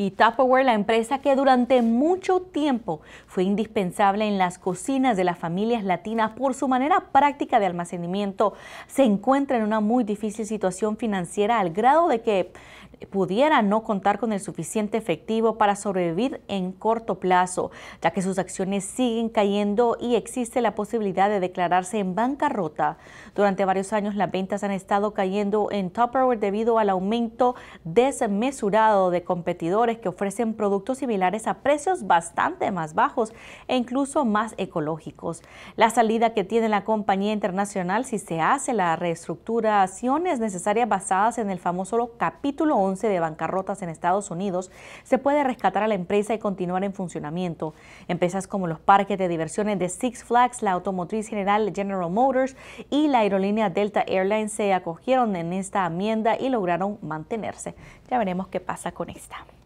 y Tupperware, la empresa que durante mucho tiempo fue indispensable en las cocinas de las familias latinas por su manera práctica de almacenamiento, se encuentra en una muy difícil situación financiera al grado de que pudiera no contar con el suficiente efectivo para sobrevivir en corto plazo, ya que sus acciones siguen cayendo y existe la posibilidad de declararse en bancarrota. Durante varios años las ventas han estado cayendo en Tupperware debido al aumento desmesurado de competidores que ofrecen productos similares a precios bastante más bajos e incluso más ecológicos. La salida que tiene la compañía internacional si se hace la reestructuración es necesaria basadas en el famoso capítulo 11 de bancarrotas en Estados Unidos, se puede rescatar a la empresa y continuar en funcionamiento. Empresas como los parques de diversiones de Six Flags, la automotriz general General Motors y la aerolínea Delta Airlines se acogieron en esta enmienda y lograron mantenerse. Ya veremos qué pasa con esta.